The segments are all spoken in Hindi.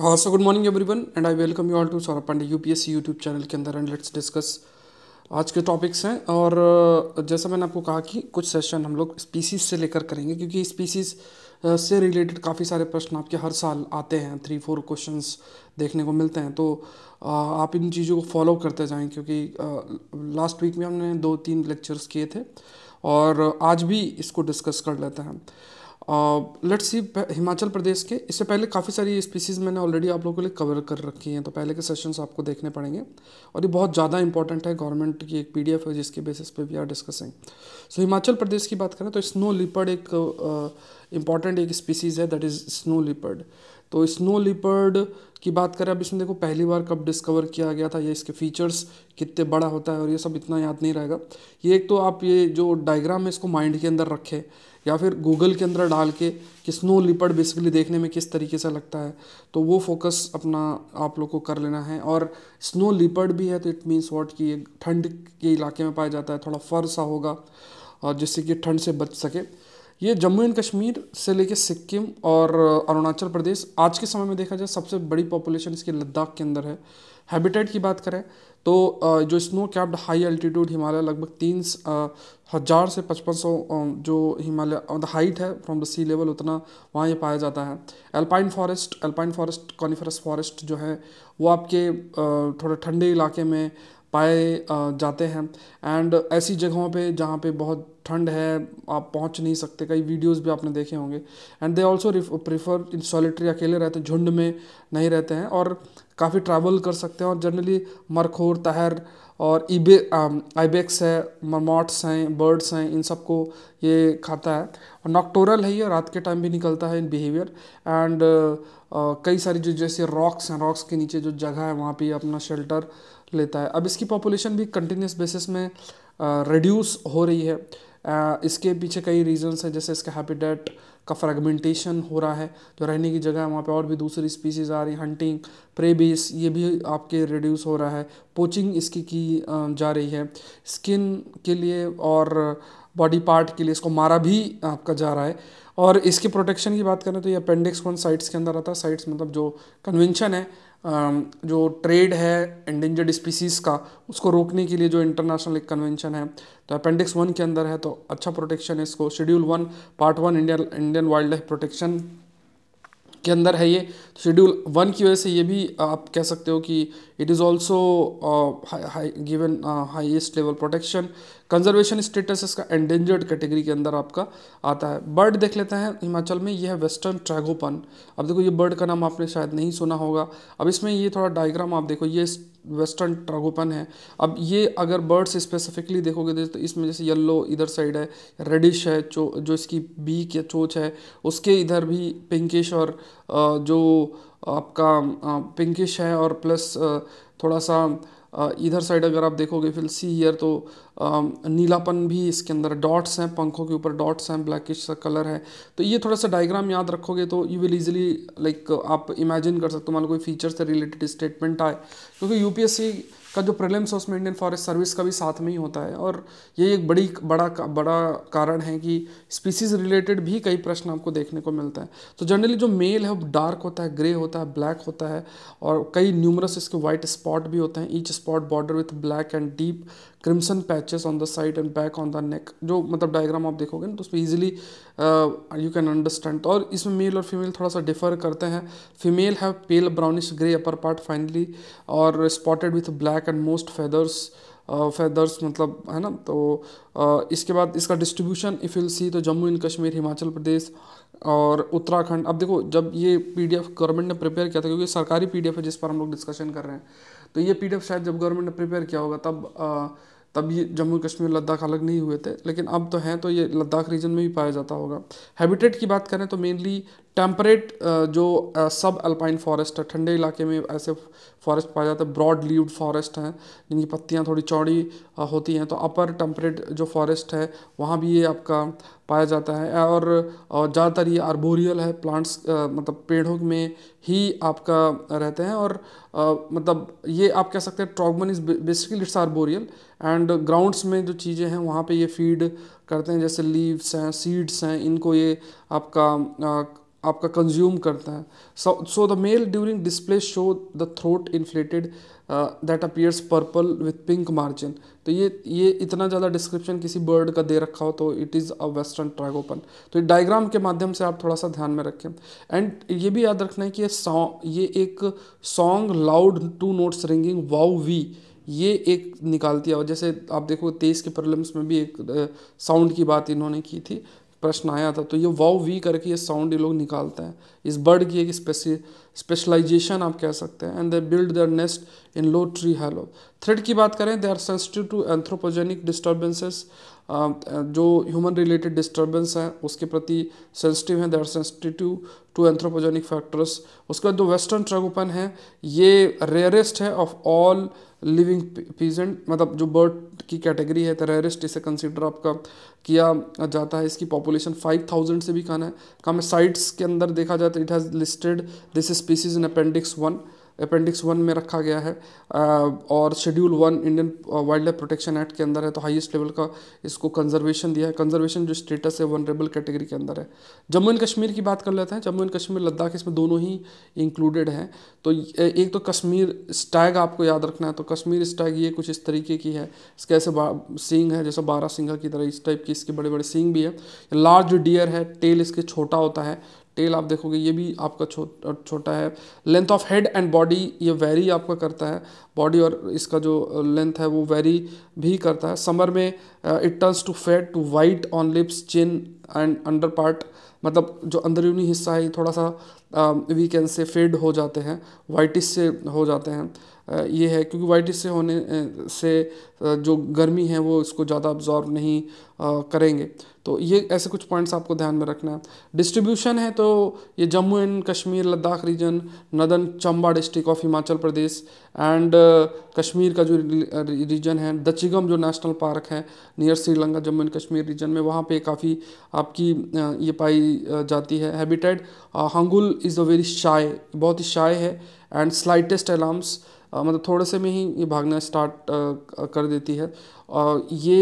हाँ so good morning one and I welcome you all to Saurabh Pandey C YouTube channel के अंदर एंड लेट्स डिस्कस आज के टॉपिक्स हैं और uh, जैसा मैंने आपको कहा कि कुछ सेशन हम लोग स्पीसीज से लेकर करेंगे क्योंकि स्पीसीज uh, से रिलेटेड काफ़ी सारे प्रश्न आपके हर साल आते हैं थ्री फोर क्वेश्चन देखने को मिलते हैं तो uh, आप इन चीज़ों को फॉलो करते जाएँ क्योंकि लास्ट वीक में हमने दो तीन लेक्चर्स किए थे और आज भी इसको डिस्कस कर लेते हैं let's uh, see Himachal Pradesh के इससे पहले काफ़ी सारी स्पीसीज़ मैंने ऑलरेडी आप लोगों के लिए कवर कर रखी हैं तो पहले के सेशंस आपको देखने पड़ेंगे और ये बहुत ज़्यादा इंपॉर्टेंट है गवर्नमेंट की एक पीडीएफ है जिसके बेसिस पे we are discussing so Himachal Pradesh की बात करें तो स्नो लिपर्ड एक uh, एक स्पीसीज़ है दैट इज़ स्नो लिपर्ड तो स्नो लिपर्ड की बात करें अब इसमें देखो पहली बार कब डिस्कवर किया गया था या इसके फीचर्स कितने बड़ा होता है और ये सब इतना याद नहीं रहेगा ये एक तो आप ये जो डायग्राम है इसको माइंड के अंदर रखें या फिर गूगल के अंदर डाल के कि स्नो लिपर्ड बेसिकली देखने में किस तरीके से लगता है तो वो फोकस अपना आप लोग को कर लेना है और स्नो लिपर्ड भी है तो इट मीन्स वॉट कि ये ठंड के इलाके में पाया जाता है थोड़ा फर सा होगा और जिससे कि ठंड से बच सके ये जम्मू एंड कश्मीर से लेके सिक्किम और अरुणाचल प्रदेश आज के समय में देखा जाए सबसे बड़ी पॉपुलेशन इसकी लद्दाख के अंदर है हैबिटेट की बात करें तो जो snow capped high altitude Himalaya लगभग तीन हज़ार से पचपन सौ जो हिमालय मतलब हाइट है फ्रॉम द सी लेवल उतना वहाँ ये पाया जाता है alpine forest alpine forest coniferous forest जो है वो आपके थोड़े ठंडे इलाके में पाए जाते हैं एंड ऐसी जगहों पे जहाँ पे बहुत ठंड है आप पहुँच नहीं सकते कई वीडियोस भी आपने देखे होंगे and they also prefer in solitary अकेले रहते हैं झुंड में नहीं रहते हैं और काफ़ी ट्रैवल कर सकते हैं और जनरली मरखोर तहर और ईबे आईबेक्स है मरमॉट्स हैं बर्ड्स हैं इन सबको ये खाता है और नॉक्टोरल है ये रात के टाइम भी निकलता है इन बिहेवियर एंड कई सारी जो जैसे रॉक्स हैं रॉक्स के नीचे जो जगह है वहाँ पे अपना शेल्टर लेता है अब इसकी पॉपुलेशन भी कंटिन्यूस बेसिस में रिड्यूस हो रही है इसके पीछे कई रीजंस हैं जैसे इसका हैबिटेट का फ्रेगमेंटेशन हो रहा है जो तो रहने की जगह है वहाँ पे और भी दूसरी स्पीसीज़ आ रही हंटिंग प्रे बेस ये भी आपके रिड्यूस हो रहा है पोचिंग इसकी की जा रही है स्किन के लिए और बॉडी पार्ट के लिए इसको मारा भी आपका जा रहा है और इसके प्रोटेक्शन की बात करें तो ये अपेंडिक्स कौन साइट्स के अंदर आता है साइट्स मतलब जो कन्वेंशन है जो ट्रेड है एंडेंजर्ड स्पीसीज का उसको रोकने के लिए जो इंटरनेशनल एक कन्वेंशन है तो अपेंडिक्स वन के अंदर है तो अच्छा प्रोटेक्शन है इसको schedule one part one Indian Indian wildlife protection के अंदर है ये शेड्यूल तो वन की वजह से ये भी आप कह सकते हो कि it is also given highest level protection conservation status इसका एंडेंजर्ड कैटेगरी के अंदर आपका आता है बर्ड देख लेते हैं हिमाचल में यह है वेस्टर्न ट्रैगोपन अब देखो ये बर्ड का नाम आपने शायद नहीं सुना होगा अब इसमें ये थोड़ा डायग्राम आप देखो ये वेस्टर्न ट्रैगोपन है अब ये अगर बर्ड्स स्पेसिफिकली देखोगे तो इसमें जैसे येल्लो इधर साइड है रेडिश है जो जो इसकी बीक या चोच है उसके इधर भी पिंकिश और जो आपका पिंकिश है और प्लस थोड़ा सा इधर साइड अगर आप देखोगे फिर सी हीयर तो नीलापन भी इसके अंदर डॉट्स हैं पंखों के ऊपर डॉट्स हैं ब्लैकिश सा कलर है तो ये थोड़ा सा डायग्राम याद रखोगे तो यू विल इजीली लाइक आप इमेजिन कर सकते हो मान लो कोई फीचर से रिलेटेड स्टेटमेंट आए क्योंकि यूपीएससी का जो प्रिलिम्स है उसमें इंडियन फॉरेस्ट सर्विस का भी साथ में ही होता है और ये एक बड़ी बड़ा बड़ा कारण है कि स्पीसीज रिलेटेड भी कई प्रश्न आपको देखने को मिलता है तो जनरली जो मेल है वो डार्क होता है ग्रे होता है ब्लैक होता है और कई न्यूमरस इसके वाइट स्पॉट भी होते हैं each spot border with black and deep crimson patches on the side and back on the neck जो मतलब डायग्राम आप देखोगे ना तो उसमें ईजिली यू कैन अंडरस्टैंड और इसमें मेल और फीमेल थोड़ा सा डिफर करते हैं female have pale brownish grey upper part finally और spotted with black and most feathers feathers मतलब है ना तो uh, इसके बाद इसका डिस्ट्रीब्यूशन इफ़ यू सी तो जम्मू एंड कश्मीर हिमाचल प्रदेश और उत्तराखंड अब देखो जब ये पीडीएफ गवर्नमेंट ने प्रिपेयर किया था क्योंकि सरकारी पीडीएफ है जिस पर हम लोग डिस्कशन कर रहे हैं तो ये पीडीएफ शायद जब गवर्नमेंट ने प्रिपेयर किया होगा तब uh, तब ये जम्मू कश्मीर लद्दाख अलग नहीं हुए थे लेकिन अब तो हैं तो ये लद्दाख रीजन में भी पाया जाता होगा हैबिटेट की बात करें तो मेनली टेम्परेट uh, जो सब अल्पाइन फॉरेस्ट है ठंडे इलाके में ऐसे फॉरेस्ट पाया जाता है ब्रॉड लीव्ड फॉरेस्ट हैं जिनकी पत्तियाँ थोड़ी चौड़ी uh, होती हैं तो अपर टेम्परेट जो फॉरेस्ट है वहाँ भी ये आपका पाया जाता है और uh, ज़्यादातर ये आर्बोरियल है प्लांट्स मतलब पेड़ों में ही आपका रहते हैं और मतलब ये आप कह सकते हैं tragopan is basically it's arboreal and grounds में जो चीज़ें हैं वहाँ पे ये फीड करते हैं जैसे लीव्स हैं सीड्स हैं इनको ये आपका आपका कंज्यूम करता है so so the male during display show the throat inflated that appears purple with pink margin तो ये ये इतना ज़्यादा डिस्क्रिप्शन किसी बर्ड का दे रखा हो तो it is a western tragopan तो ये डायग्राम के माध्यम से आप थोड़ा सा ध्यान में रखें एंड ये भी याद रखना है कि ये सॉन्ग ये एक song loud two notes ringing wow we ये एक निकालती है और जैसे आप देखो तेईस के प्रॉब्लम्स में भी एक साउंड uh, की बात इन्होंने की थी प्रश्न आया था तो ये वाव वी करके ये साउंड ये लोग निकालते हैं इस बर्ड की एक स्पेशलाइजेशन आप कह सकते हैं and they build their nest in low tree hollow threat की बात करें they are sensitive to anthropogenic disturbances जो ह्यूमन रिलेटेड डिस्टर्बेंस हैं उसके प्रति सेंसिटिव हैं they are sensitive to anthropogenic factors उसके बाद जो वेस्टर्न ट्रगोपन है ये रेयरेस्ट है ऑफ ऑल लिविंग पीजेंट मतलब जो बर्ड की कैटेगरी है तो रेयरेस्ट इसे कंसिडर आपका किया जाता है इसकी पॉपुलेशन 5000 से भी कम है कम साइट्स के अंदर देखा जाता है it has listed this species in appendix one appendix one में रखा गया है और schedule one Indian wildlife protection act के अंदर है तो हाईएस्ट लेवल का इसको कंजर्वेशन दिया है कंजर्वेशन जो स्टेटस है वनरेबल कैटेगरी के अंदर है जम्मू एंड कश्मीर की बात कर लेते हैं जम्मू एंड कश्मीर लद्दाख इसमें दोनों ही इंक्लूडेड हैं तो एक तो कश्मीर स्टैग आपको याद रखना है तो कश्मीर स्टैग ये कुछ इस तरीके की है इसके ऐसे सींग है जैसे बारह सिंगा की तरह इस टाइप की इसके बड़े बड़े सींग भी है लार्ज डियर है टेल इसके छोटा होता है टेल आप देखोगे ये भी आपका छो, छोटा है length of head and body ये वेरी आपका करता है बॉडी और इसका जो लेंथ है वो वेरी भी करता है समर में it turns to fat to white on lips chin and under part मतलब जो अंदरूनी हिस्सा है थोड़ा सा वी कैन से फेड हो जाते हैं वाइटिस से हो जाते हैं ये है क्योंकि वाइटिस से होने से जो गर्मी है वो इसको ज़्यादा अब्जॉर्व नहीं करेंगे तो ये ऐसे कुछ पॉइंट्स आपको ध्यान में रखना है डिस्ट्रीब्यूशन है तो ये जम्मू एंड कश्मीर लद्दाख रीजन नदन Chamba district of Himachal Pradesh and Kashmir का जो रीजन है दचिगम जो नेशनल पार्क है नियर श्रीलंका जम्मू एंड कश्मीर रीजन में वहाँ पर काफ़ी आपकी ये पाई जाती है habitat hangul is a very shy बहुत ही शाय है एंड स्लाइटेस्ट अलार्म्स मतलब थोड़े से में ही ये भागना स्टार्ट कर देती है और ये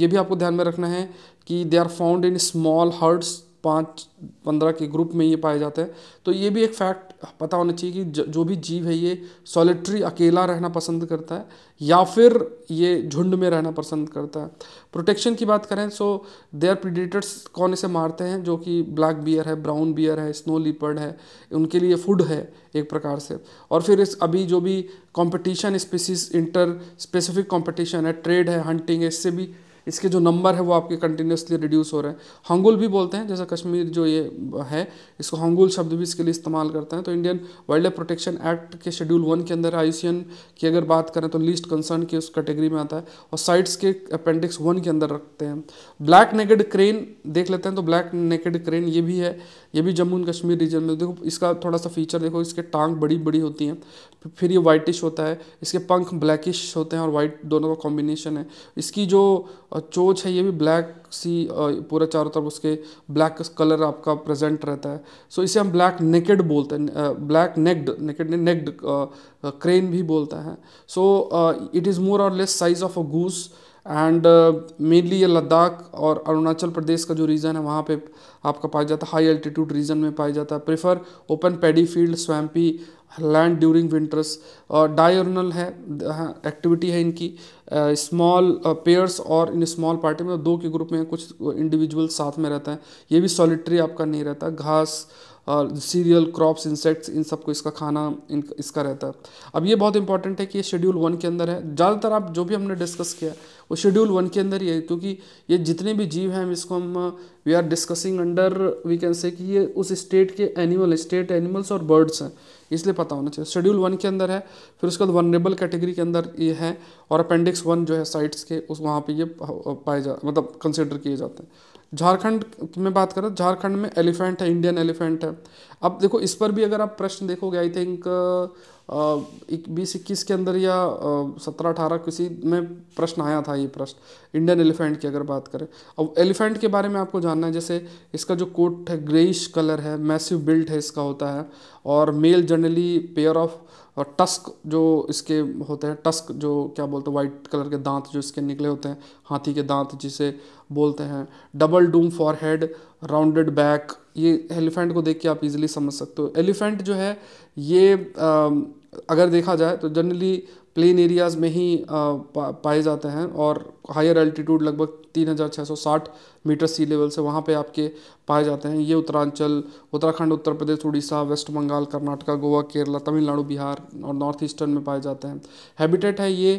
ये भी आपको ध्यान में रखना है कि they are found in small herds पाँच पंद्रह के ग्रुप में ये पाए जाते हैं तो ये भी एक फैक्ट पता होना चाहिए कि जो भी जीव है ये सॉलिटरी अकेला रहना पसंद करता है या फिर ये झुंड में रहना पसंद करता है प्रोटेक्शन की बात करें सो देयर प्रीडेटर्स कौन इसे मारते हैं जो कि ब्लैक बियर है ब्राउन बियर है स्नो लीपर्ड है उनके लिए फूड है एक प्रकार से और फिर इस अभी जो भी competition species interspecific competition है ट्रेड है हंटिंग है इससे भी इसके जो नंबर है वो आपके कंटिन्यूसली रिड्यूस हो रहे हैं हंगुल भी बोलते हैं जैसा कश्मीर जो ये है इसको हंगुल शब्द भी इसके लिए इस्तेमाल करते हैं तो Indian wildlife protection act के शेड्यूल वन के अंदर आई की अगर बात करें तो लीस्ट कंसर्न की उस कैटेगरी में आता है और साइट्स के अपेंडिक्स वन के अंदर रखते हैं ब्लैक नेकेड क्रेन देख लेते हैं तो ब्लैक नेकेड क्रेन ये भी है ये भी जम्मू एंड कश्मीर रीजन में देखो इसका थोड़ा सा फीचर देखो इसके टांग बड़ी बड़ी होती हैं फिर ये वाइटिश होता है इसके पंख ब्लैकिश होते हैं और वाइट दोनों का कॉम्बिनेशन है इसकी जो चोच है ये भी ब्लैक सी पूरा चारों तरफ उसके ब्लैक कलर आपका प्रेजेंट रहता है सो इसे हम ब्लैक नेकेड बोलते हैं ब्लैक नेक्ड नेकेड ने नेक्ड क्रेन भी बोलता है so it is more or less size of a goose and mainly uh, ये लद्दाख और अरुणाचल प्रदेश का जो रीजन है वहाँ पे आपका पाया जाता है हाई अल्टीट्यूड रीजन में पाया जाता है prefer open paddy field swampy land during winters और डायरनल है एक्टिविटी हाँ, है इनकी स्मॉल uh, पेयर्स uh, और इन स्मॉल पार्टी में दो के ग्रुप में कुछ इंडिविजुअल साथ में रहता है ये भी सॉलिटरी आपका नहीं रहता घास सीरियल क्रॉप्स इंसेक्ट्स इन सबको इसका खाना इन, इसका रहता है अब ये बहुत इंपॉर्टेंट है कि ये शेड्यूल वन के अंदर है ज़्यादातर आप जो भी हमने डिस्कस किया वो शेड्यूल वन के अंदर ही है क्योंकि ये जितने भी जीव हैं इसको हम we are discussing under we can say कि ये उस स्टेट के एनिमल स्टेट एनिमल्स और बर्ड्स हैं इसलिए पता होना चाहिए शेड्यूल वन के अंदर है फिर उसके बाद वनरेबल कैटेगरी के अंदर ये है और अपेंडिक्स वन जो है साइट्स के उस वहाँ पर ये पाए जा मतलब कंसिडर किए जाते हैं झारखंड में बात करें झारखंड में एलिफेंट है इंडियन एलिफेंट है अब देखो इस पर भी अगर आप प्रश्न देखोगे आई थिंक बीस इक्कीस के अंदर या सत्रह अठारह किसी में प्रश्न आया था ये प्रश्न इंडियन एलिफेंट की अगर बात करें अब एलिफेंट के बारे में आपको जानना है जैसे इसका जो कोट है ग्रेइश कलर है मैसिव बिल्ट है इसका होता है और मेल जनरली पेयर ऑफ और टस्क जो इसके होते हैं टस्क जो क्या बोलते हैं वाइट कलर के दांत जो इसके निकले होते हैं हाथी के दांत जिसे बोलते हैं double dome forehead rounded back ये एलिफेंट को देख के आप इजीली समझ सकते हो एलिफेंट जो है ये आ, अगर देखा जाए तो जनरली प्लेन एरियाज़ में ही आ, पा, पाए जाते हैं और हायर एल्टीट्यूड लगभग 3660 मीटर सी लेवल से वहाँ पे आपके पाए जाते हैं ये उत्तरांचल उत्तराखंड उत्तर प्रदेश उड़ीसा वेस्ट बंगाल कर्नाटका गोवा केरला तमिलनाडु बिहार और नॉर्थ ईस्टर्न में पाए जाते हैं हैबिटेट है ये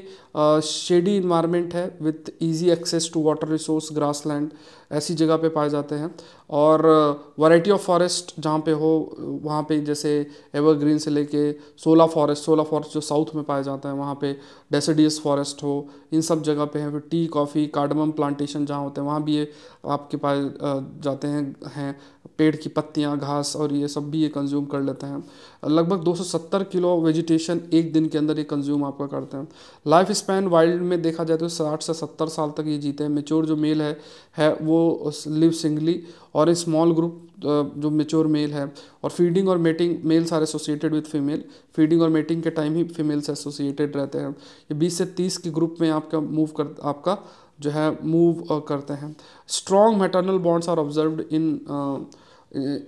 शेडी इन्वायरमेंट है with easy access to water resource grassland ऐसी जगह पर पाए जाते हैं और वराइटी ऑफ फॉरेस्ट जहाँ पे हो वहाँ पे जैसे एवरग्रीन से लेके सोला फॉरेस्ट सोला फॉरेस्ट जो साउथ में पाए जाता है वहाँ पे डेसिडियस फॉरेस्ट हो इन सब जगह पे है फिर टी कॉफ़ी कार्डमम प्लांटेशन जहाँ होते हैं वहाँ भी ये आपके पास जाते हैं हैं पेड़ की पत्तियाँ घास और ये सब भी ये कंज्यूम कर लेते हैं लगभग 270 किलो वेजिटेशन एक दिन के अंदर ये कंज्यूम आपका करते हैं लाइफ स्पैन वाइल्ड में देखा जाए तो साठ से सत्तर साल तक ये जीते हैं मेच्योर जो मेल है है वो लिव सिंगली और स्मॉल ग्रुप जो मेच्योर मेल है और फीडिंग और mating males are associated with female feeding और मेटिंग के टाइम ही फीमेल्स एसोसिएटेड रहते हैं ये बीस से तीस के ग्रुप में आपका मूव कर आपका जो है मूव करते हैं strong maternal bonds are observe in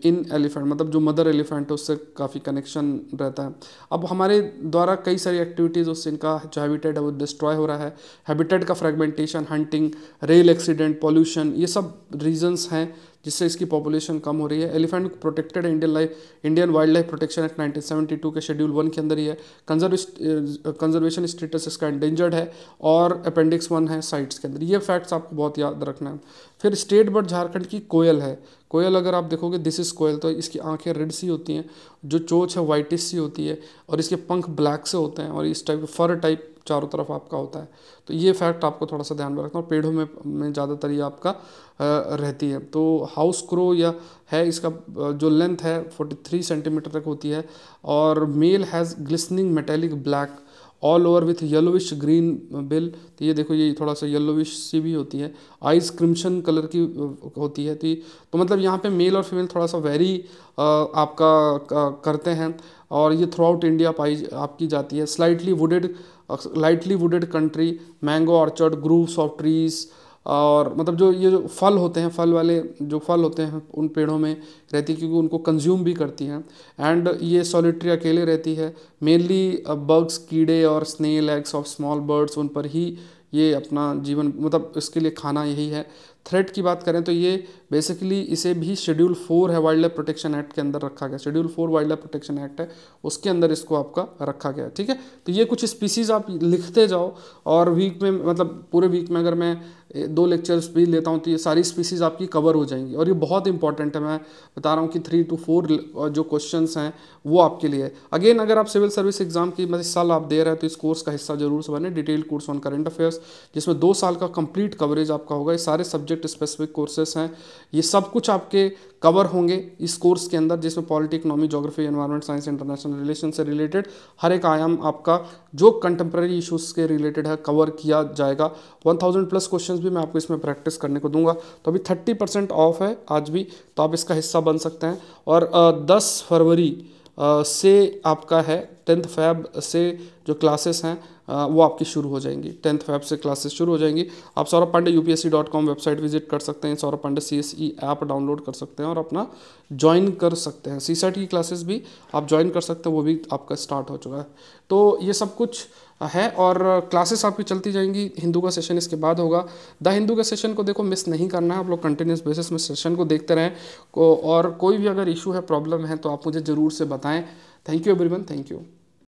in elephant मतलब जो मदर एलिफेंट है उससे काफ़ी कनेक्शन रहता है अब हमारे द्वारा कई सारी एक्टिविटीज़ उससे इनका जो हैबिटेट है वो डिस्ट्रॉय हो रहा है हैबिटेट का fragmentation hunting rail accident pollution ये सब रीजंस हैं जिससे इसकी पॉपुलेशन कम हो रही है elephant protected Indian life Indian wildlife protection act two के शेड्यूल वन के अंदर ही है कंजर्वेशन स्टेटस uh, इसका एंडेंजर्ड है और अपेंडिक्स वन है साइट्स के अंदर ये फैक्ट्स आपको बहुत याद रखना है फिर स्टेट बर्ड झारखंड की कोयल है कोयल अगर आप देखोगे दिस इज़ कोयल तो इसकी आंखें रेड सी होती हैं जो चोच है वाइटिस सी होती है और इसके पंख ब्लैक से होते हैं और इस टाइप के फर टाइप चारों तरफ आपका होता है तो ये फैक्ट आपको थोड़ा सा ध्यान में रखना और पेड़ों में में ज़्यादातर ये आपका रहती है तो हाउस क्रो या है इसका जो लेंथ है 43 सेंटीमीटर तक होती है और male has glistening metallic black all over with yellowish green bill तो ये देखो ये थोड़ा सा येलोविश सी भी होती है आइस क्रिमशन कलर की होती है तो, तो मतलब यहाँ पे मेल और फीमेल थोड़ा सा वेरी आपका करते हैं और ये थ्रू आउट इंडिया पाई आपकी जाती है slightly wooded lightly wooded country mango orchard groves of trees और मतलब जो ये जो फल होते हैं फल वाले जो फल होते हैं उन पेड़ों में रहती है क्योंकि उनको कंज्यूम भी करती हैं एंड ये सॉलिट्री अकेले रहती है मेनली बग्स कीड़े और snail eggs of small birds उन पर ही ये अपना जीवन मतलब इसके लिए खाना यही है थ्रेट की बात करें तो ये बेसिकली इसे भी शेड्यूल फोर है वाइल्ड लाइफ प्रोटेक्शन एक्ट के अंदर रखा गया schedule four wildlife protection act है उसके अंदर इसको आपका रखा गया ठीक है तो ये कुछ स्पीसीज आप लिखते जाओ और वीक में मतलब पूरे वीक में अगर मैं दो लेक्चर्स भी लेता हूँ तो ये सारी स्पीसीज आपकी कवर हो जाएंगी और ये बहुत इंपॉर्टेंट है मैं बता रहा हूँ कि थ्री टू फोर जो क्वेश्चन हैं वो आपके लिए अगेन अगर आप सिविल सर्विस एग्जाम की मतलब साल आप दे रहे हैं तो इस कोर्स का हिस्सा जरूर से बने detail course on current affairs जिसमें दो साल का कंप्लीट कवरेज आपका होगा ये सारे सब्जेक्ट स्पेसिफिक कोर्सेस हैं ये सब कुछ आपके कवर होंगे इस कोर्स के अंदर जिसमें polity economy geography environment science international relation से रिलेटेड हर एक आयाम आपका जो कंटेम्प्रेरी इशूज़ के रिलेटेड है कवर किया जाएगा 1000 प्लस क्वेश्चंस भी मैं आपको इसमें प्रैक्टिस करने को दूंगा तो अभी 30 परसेंट ऑफ है आज भी तो आप इसका हिस्सा बन सकते हैं और दस फरवरी से आपका है टेंथ फैब से जो क्लासेस हैं वो आपकी शुरू हो जाएंगी टेंथ फाइव से क्लासेस शुरू हो जाएंगी आप Saurabh Pandey you website visit कर सकते हैं Saurabh Pandey C app download कर सकते हैं और अपना ज्वाइन कर सकते हैं सी e की क्लासेस भी आप ज्वाइन कर सकते हैं वो भी आपका स्टार्ट हो चुका है तो ये सब कुछ है और क्लासेस आपकी चलती जाएंगी हिंदू का सेशन इसके बाद होगा द हिंदू का सेशन को देखो मिस नहीं करना है आप लोग कंटिन्यूस बेसिस में सेशन को देखते रहें को और कोई भी अगर इशू है प्रॉब्लम है तो आप मुझे ज़रूर से बताएं thank you everyone thank you